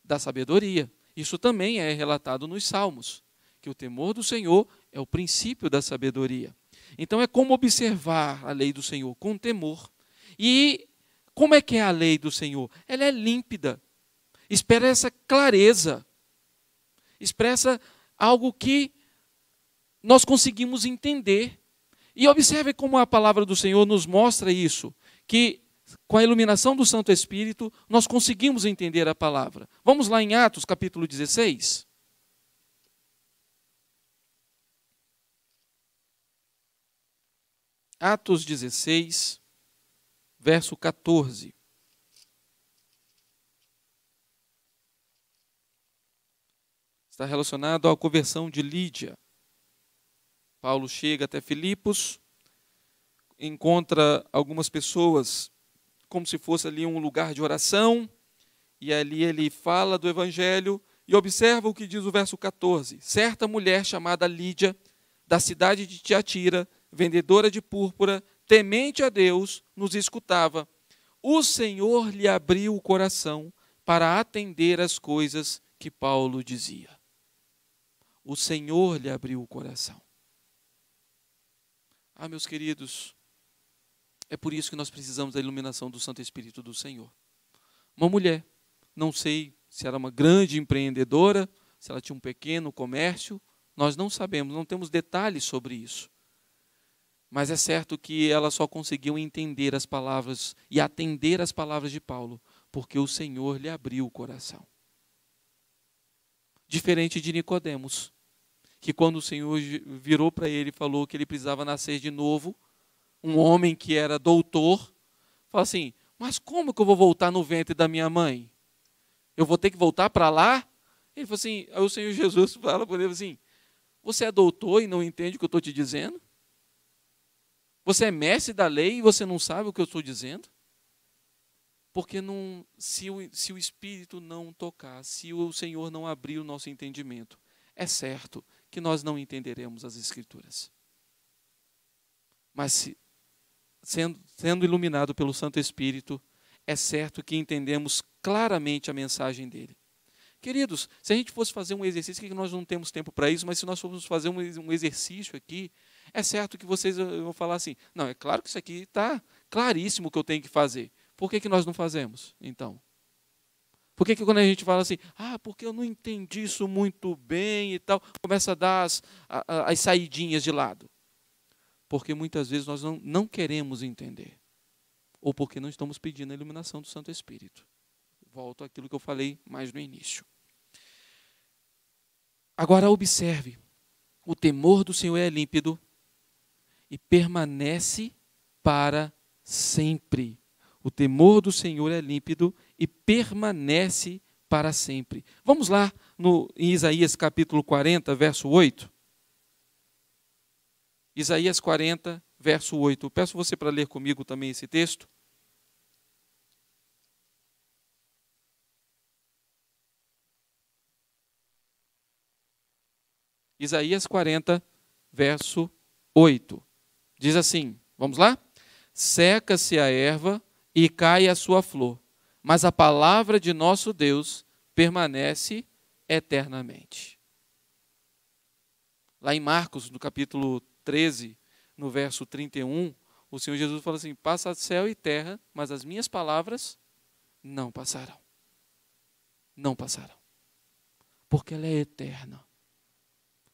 da sabedoria. Isso também é relatado nos Salmos, que o temor do Senhor é o princípio da sabedoria. Então é como observar a lei do Senhor com temor. E como é que é a lei do Senhor? Ela é límpida, expressa clareza, expressa algo que nós conseguimos entender. E observe como a palavra do Senhor nos mostra isso, que com a iluminação do Santo Espírito, nós conseguimos entender a palavra. Vamos lá em Atos, capítulo 16. Atos 16, verso 14. Está relacionado à conversão de Lídia. Paulo chega até Filipos, encontra algumas pessoas como se fosse ali um lugar de oração, e ali ele fala do evangelho e observa o que diz o verso 14. Certa mulher chamada Lídia, da cidade de Tiatira, vendedora de púrpura, temente a Deus, nos escutava. O Senhor lhe abriu o coração para atender às coisas que Paulo dizia. O Senhor lhe abriu o coração. Ah, meus queridos, é por isso que nós precisamos da iluminação do Santo Espírito do Senhor. Uma mulher, não sei se era uma grande empreendedora, se ela tinha um pequeno comércio, nós não sabemos, não temos detalhes sobre isso. Mas é certo que ela só conseguiu entender as palavras e atender às palavras de Paulo, porque o Senhor lhe abriu o coração. Diferente de Nicodemos, que quando o Senhor virou para ele e falou que ele precisava nascer de novo, um homem que era doutor, falou assim: Mas como que eu vou voltar no ventre da minha mãe? Eu vou ter que voltar para lá? Ele falou assim: Aí o Senhor Jesus fala para ele assim: Você é doutor e não entende o que eu estou te dizendo? Você é mestre da lei e você não sabe o que eu estou dizendo? Porque não, se, o, se o Espírito não tocar, se o Senhor não abrir o nosso entendimento, é certo que nós não entenderemos as Escrituras. Mas se, sendo, sendo iluminado pelo Santo Espírito, é certo que entendemos claramente a mensagem dele. Queridos, se a gente fosse fazer um exercício, que nós não temos tempo para isso, mas se nós formos fazer um exercício aqui, é certo que vocês vão falar assim: não, é claro que isso aqui está claríssimo que eu tenho que fazer. Por que, que nós não fazemos, então? Por que, que quando a gente fala assim, ah, porque eu não entendi isso muito bem e tal, começa a dar as, a, as saidinhas de lado? Porque muitas vezes nós não, não queremos entender. Ou porque não estamos pedindo a iluminação do Santo Espírito. Volto àquilo que eu falei mais no início. Agora observe, o temor do Senhor é límpido e permanece para sempre. O temor do Senhor é límpido e e permanece para sempre. Vamos lá no, em Isaías capítulo 40, verso 8. Isaías 40, verso 8. peço você para ler comigo também esse texto. Isaías 40, verso 8. Diz assim: Vamos lá? Seca-se a erva e cai a sua flor mas a palavra de nosso Deus permanece eternamente. Lá em Marcos, no capítulo 13, no verso 31, o Senhor Jesus fala assim: Passa céu e terra, mas as minhas palavras não passarão. Não passarão. Porque ela é eterna.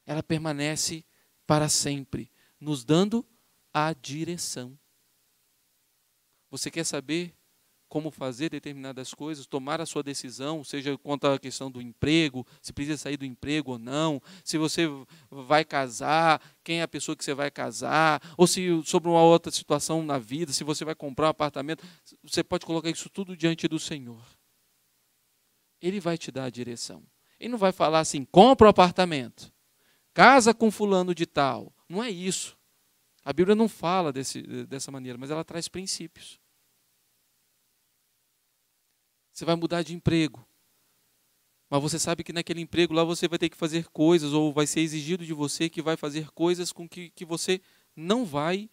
Ela permanece para sempre, nos dando a direção. Você quer saber como fazer determinadas coisas, tomar a sua decisão, seja quanto à questão do emprego, se precisa sair do emprego ou não, se você vai casar, quem é a pessoa que você vai casar, ou se sobre uma outra situação na vida, se você vai comprar um apartamento, você pode colocar isso tudo diante do Senhor. Ele vai te dar a direção. Ele não vai falar assim: compra o um apartamento, casa com fulano de tal. Não é isso. A Bíblia não fala desse, dessa maneira, mas ela traz princípios. Você vai mudar de emprego. Mas você sabe que naquele emprego lá você vai ter que fazer coisas, ou vai ser exigido de você que vai fazer coisas com que, que você não vai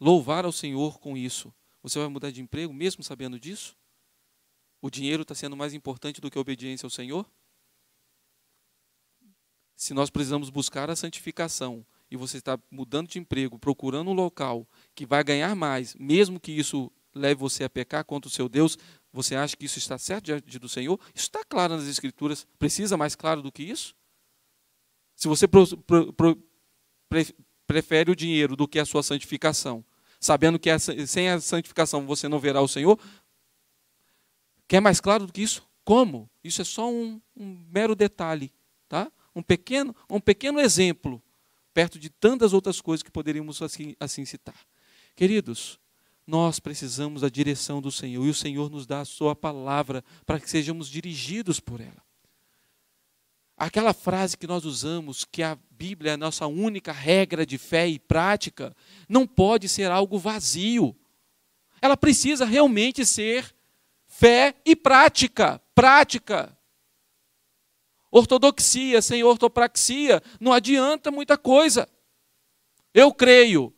louvar ao Senhor com isso. Você vai mudar de emprego mesmo sabendo disso? O dinheiro está sendo mais importante do que a obediência ao Senhor? Se nós precisamos buscar a santificação e você está mudando de emprego, procurando um local que vai ganhar mais, mesmo que isso leve você a pecar contra o seu Deus, você acha que isso está certo diante do Senhor? Isso está claro nas Escrituras. Precisa mais claro do que isso? Se você pro, pro, pro, pre, prefere o dinheiro do que a sua santificação, sabendo que a, sem a santificação você não verá o Senhor, quer mais claro do que isso? Como? Isso é só um, um mero detalhe, tá? Um pequeno, um pequeno exemplo perto de tantas outras coisas que poderíamos assim, assim citar. Queridos, nós precisamos da direção do Senhor e o Senhor nos dá a sua palavra para que sejamos dirigidos por ela. Aquela frase que nós usamos, que a Bíblia é a nossa única regra de fé e prática, não pode ser algo vazio. Ela precisa realmente ser fé e prática, prática. Ortodoxia sem ortopraxia não adianta muita coisa. Eu creio.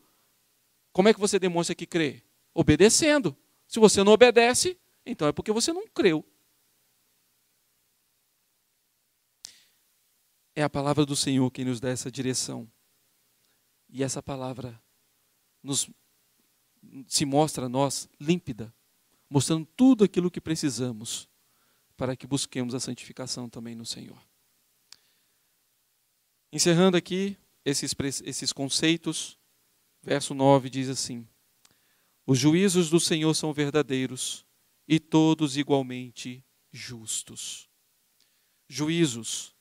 Como é que você demonstra que crê? obedecendo. Se você não obedece, então é porque você não creu. É a palavra do Senhor quem nos dá essa direção. E essa palavra nos se mostra a nós límpida, mostrando tudo aquilo que precisamos para que busquemos a santificação também no Senhor. Encerrando aqui esses, esses conceitos, verso 9 diz assim: os juízos do Senhor são verdadeiros e todos igualmente justos. Juízos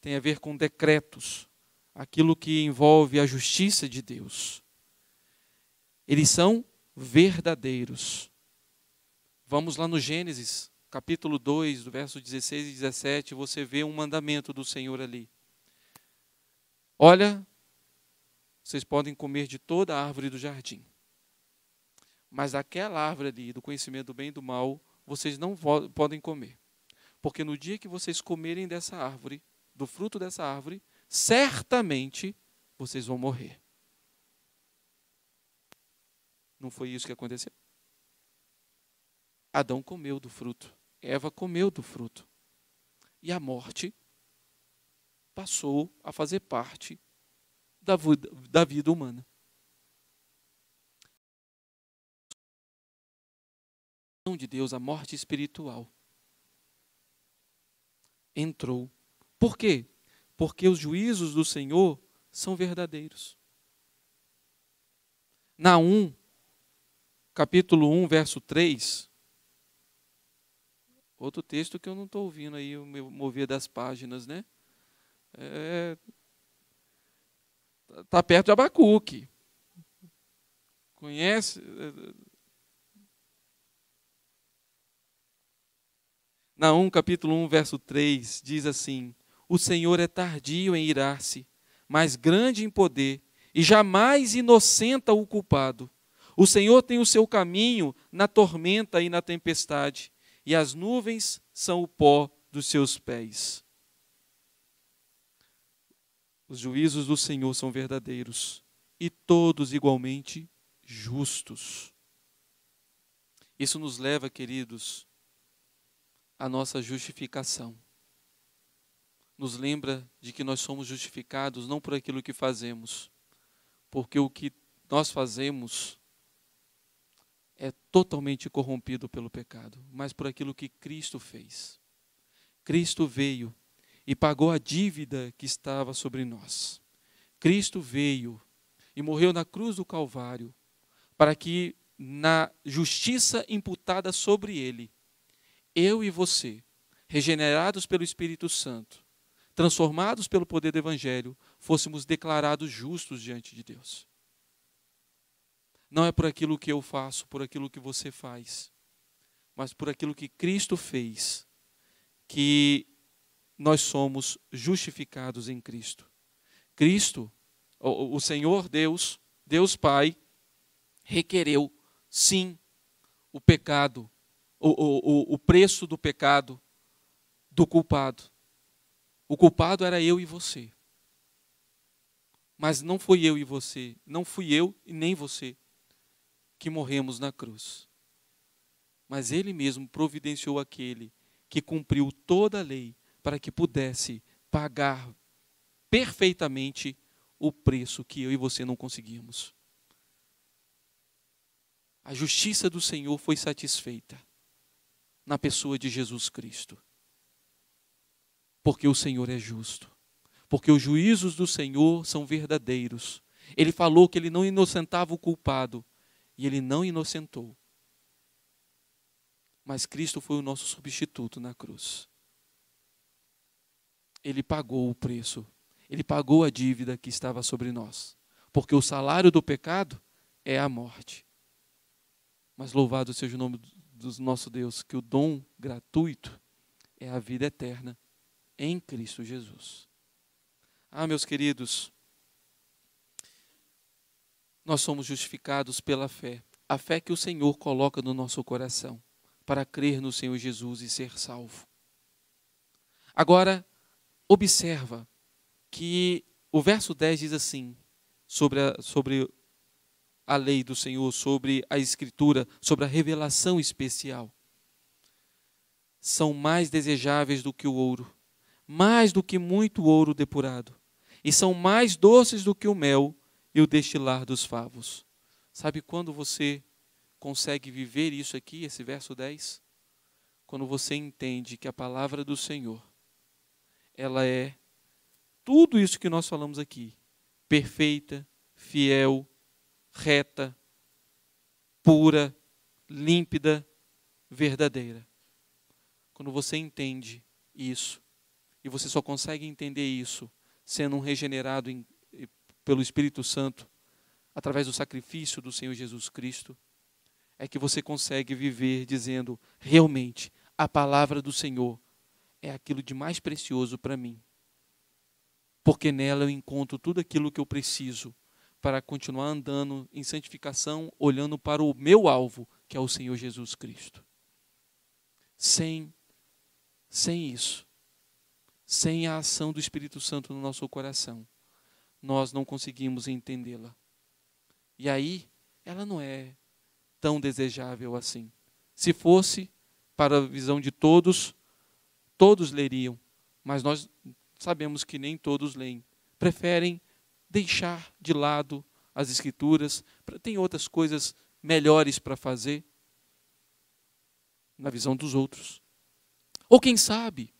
tem a ver com decretos, aquilo que envolve a justiça de Deus. Eles são verdadeiros. Vamos lá no Gênesis, capítulo 2, do verso 16 e 17, você vê um mandamento do Senhor ali. Olha, vocês podem comer de toda a árvore do jardim mas daquela árvore ali, do conhecimento do bem e do mal, vocês não podem comer. Porque no dia que vocês comerem dessa árvore, do fruto dessa árvore, certamente vocês vão morrer. Não foi isso que aconteceu? Adão comeu do fruto, Eva comeu do fruto. E a morte passou a fazer parte da, da vida humana. de Deus, a morte espiritual. Entrou. Por quê? Porque os juízos do Senhor são verdadeiros. Naum, capítulo 1, verso 3. Outro texto que eu não estou ouvindo aí, o meu mover das páginas, né? É, tá perto de Abacuque. Conhece? Naum capítulo 1, verso 3 diz assim: O Senhor é tardio em irar-se, mas grande em poder, e jamais inocenta o culpado. O Senhor tem o seu caminho na tormenta e na tempestade, e as nuvens são o pó dos seus pés. Os juízos do Senhor são verdadeiros e todos igualmente justos. Isso nos leva, queridos, a nossa justificação. Nos lembra de que nós somos justificados não por aquilo que fazemos, porque o que nós fazemos é totalmente corrompido pelo pecado, mas por aquilo que Cristo fez. Cristo veio e pagou a dívida que estava sobre nós. Cristo veio e morreu na cruz do Calvário para que, na justiça imputada sobre ele, eu e você, regenerados pelo Espírito Santo, transformados pelo poder do Evangelho, fôssemos declarados justos diante de Deus. Não é por aquilo que eu faço, por aquilo que você faz, mas por aquilo que Cristo fez, que nós somos justificados em Cristo. Cristo, o Senhor Deus, Deus Pai, requereu, sim, o pecado o, o, o preço do pecado do culpado. O culpado era eu e você. Mas não foi eu e você, não fui eu e nem você que morremos na cruz. Mas ele mesmo providenciou aquele que cumpriu toda a lei para que pudesse pagar perfeitamente o preço que eu e você não conseguimos. A justiça do Senhor foi satisfeita na pessoa de Jesus Cristo. Porque o Senhor é justo. Porque os juízos do Senhor são verdadeiros. Ele falou que ele não inocentava o culpado e ele não inocentou. Mas Cristo foi o nosso substituto na cruz. Ele pagou o preço, ele pagou a dívida que estava sobre nós, porque o salário do pecado é a morte. Mas louvado seja o nome do nosso Deus que o dom gratuito é a vida eterna em Cristo Jesus. Ah, meus queridos, nós somos justificados pela fé, a fé que o Senhor coloca no nosso coração para crer no Senhor Jesus e ser salvo. Agora, observa que o verso 10 diz assim sobre, a, sobre a lei do Senhor, sobre a Escritura, sobre a revelação especial, são mais desejáveis do que o ouro, mais do que muito ouro depurado, e são mais doces do que o mel e o destilar dos favos. Sabe quando você consegue viver isso aqui, esse verso 10? Quando você entende que a palavra do Senhor, ela é tudo isso que nós falamos aqui, perfeita, fiel, reta, pura, límpida, verdadeira. Quando você entende isso, e você só consegue entender isso sendo um regenerado em, pelo Espírito Santo, através do sacrifício do Senhor Jesus Cristo, é que você consegue viver dizendo: realmente, a palavra do Senhor é aquilo de mais precioso para mim, porque nela eu encontro tudo aquilo que eu preciso para continuar andando em santificação, olhando para o meu alvo, que é o Senhor Jesus Cristo. Sem sem isso, sem a ação do Espírito Santo no nosso coração, nós não conseguimos entendê-la. E aí, ela não é tão desejável assim. Se fosse para a visão de todos, todos leriam, mas nós sabemos que nem todos leem. Preferem deixar de lado as escrituras, tem outras coisas melhores para fazer na visão dos outros. Ou quem sabe,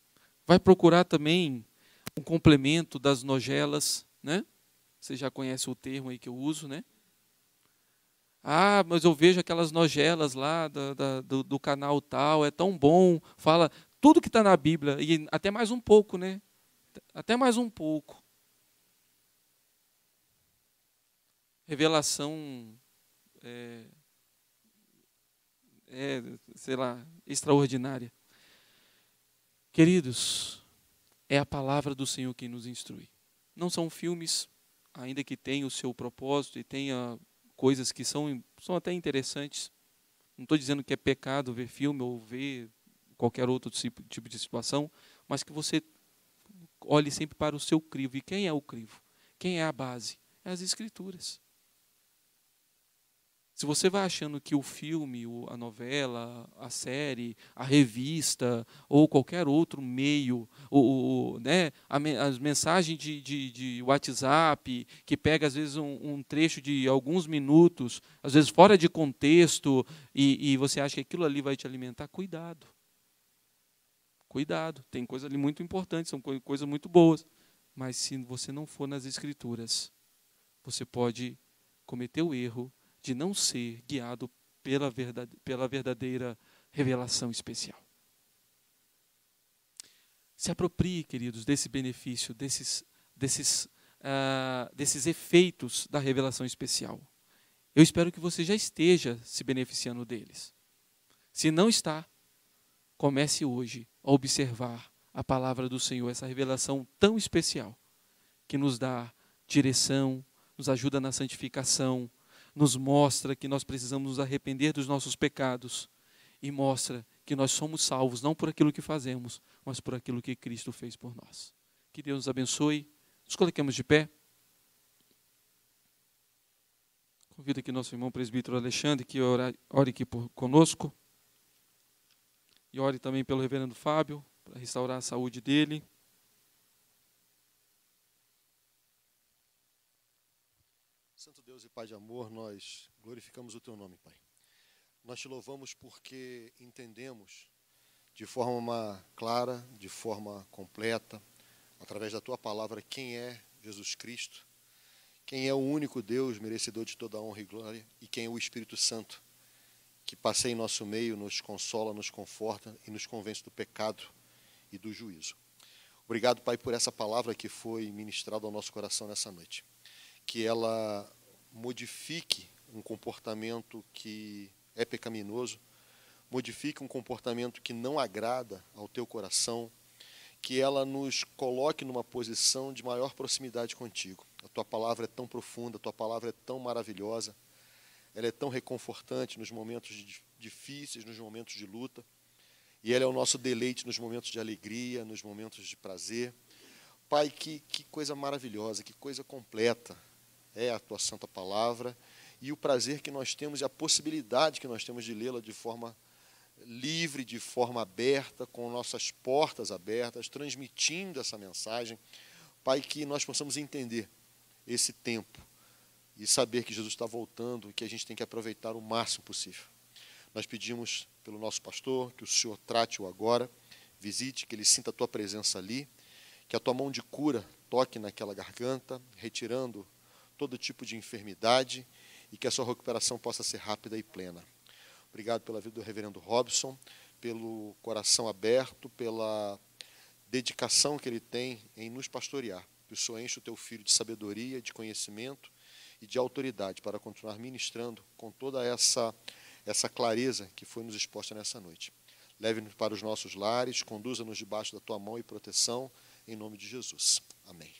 vai procurar também um complemento das nojelas né? Você já conhece o termo aí que eu uso, né? Ah, mas eu vejo aquelas nojelas lá da, da, do, do, canal tal, é tão bom, fala tudo que está na Bíblia, e até mais um pouco, né? Até mais um pouco. revelação, é, é, sei lá, extraordinária. Queridos, é a palavra do Senhor que nos instrui. Não são filmes, ainda que tenham o seu propósito e tenha coisas que são, são até interessantes. Não estou dizendo que é pecado ver filme ou ver qualquer outro tipo, tipo de situação, mas que você olhe sempre para o seu crivo. E quem é o crivo? Quem é a base? É as Escrituras. Se você vai achando que o filme, a novela, a série, a revista ou qualquer outro meio, ou, ou né, as mensagens de, de, de, WhatsApp, que pega às vezes um, um, trecho de alguns minutos, às vezes fora de contexto, e, e você acha que aquilo ali vai te alimentar, cuidado. Cuidado, tem coisas ali muito importantes, são coisas muito boas. Mas se você não for nas escrituras, você pode cometer o erro de não ser guiado pela, verdade, pela verdadeira revelação especial. Se aproprie, queridos, desse benefício, desses, desses, uh, desses efeitos da revelação especial. Eu espero que você já esteja se beneficiando deles. Se não está, comece hoje a observar a palavra do Senhor, essa revelação tão especial que nos dá direção, nos ajuda na santificação, nos mostra que nós precisamos nos arrepender dos nossos pecados e mostra que nós somos salvos não por aquilo que fazemos, mas por aquilo que Cristo fez por nós. Que Deus nos abençoe. Nos coloquemos de pé. Convido aqui nosso irmão presbítero Alexandre que ore aqui por, conosco. E ore também pelo reverendo Fábio, para restaurar a saúde dele. Pai de amor, nós glorificamos o teu nome, Pai. Nós te louvamos porque entendemos de forma clara, de forma completa, através da tua palavra, quem é Jesus Cristo, quem é o único Deus merecedor de toda honra e glória e quem é o Espírito Santo, que passeia em nosso meio, nos consola, nos conforta e nos convence do pecado e do juízo. Obrigado, Pai, por essa palavra que foi ministrada ao nosso coração nessa noite. Que ela modifique um comportamento que é pecaminoso, modifique um comportamento que não agrada ao teu coração, que ela nos coloque numa posição de maior proximidade contigo. A tua palavra é tão profunda, a tua palavra é tão maravilhosa, ela é tão reconfortante nos momentos difíceis, nos momentos de luta, e ela é o nosso deleite nos momentos de alegria, nos momentos de prazer. Pai, que, que coisa maravilhosa, que coisa completa é a tua santa palavra e o prazer que nós temos e a possibilidade que nós temos de lê-la de forma livre, de forma aberta, com nossas portas abertas, transmitindo essa mensagem. Pai, que nós possamos entender esse tempo e saber que Jesus está voltando e que a gente tem que aproveitar o máximo possível. Nós pedimos pelo nosso pastor que o Senhor trate-o agora, visite, que ele sinta a tua presença ali, que a tua mão de cura toque naquela garganta, retirando todo tipo de enfermidade e que a sua recuperação possa ser rápida e plena. Obrigado pela vida do reverendo Robson, pelo coração aberto, pela dedicação que ele tem em nos pastorear. Que o Senhor enche o teu filho de sabedoria, de conhecimento e de autoridade para continuar ministrando com toda essa, essa clareza que foi nos exposta nessa noite. Leve-nos para os nossos lares, conduza-nos debaixo da tua mão e proteção, em nome de Jesus. Amém.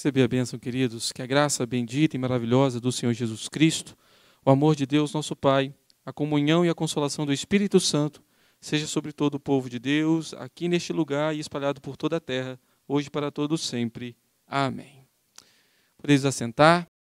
Receber a bênção, queridos, que a graça bendita e maravilhosa do Senhor Jesus Cristo, o amor de Deus, nosso Pai, a comunhão e a consolação do Espírito Santo, seja sobre todo o povo de Deus, aqui neste lugar e espalhado por toda a terra, hoje para todos sempre. Amém. Podeis assentar.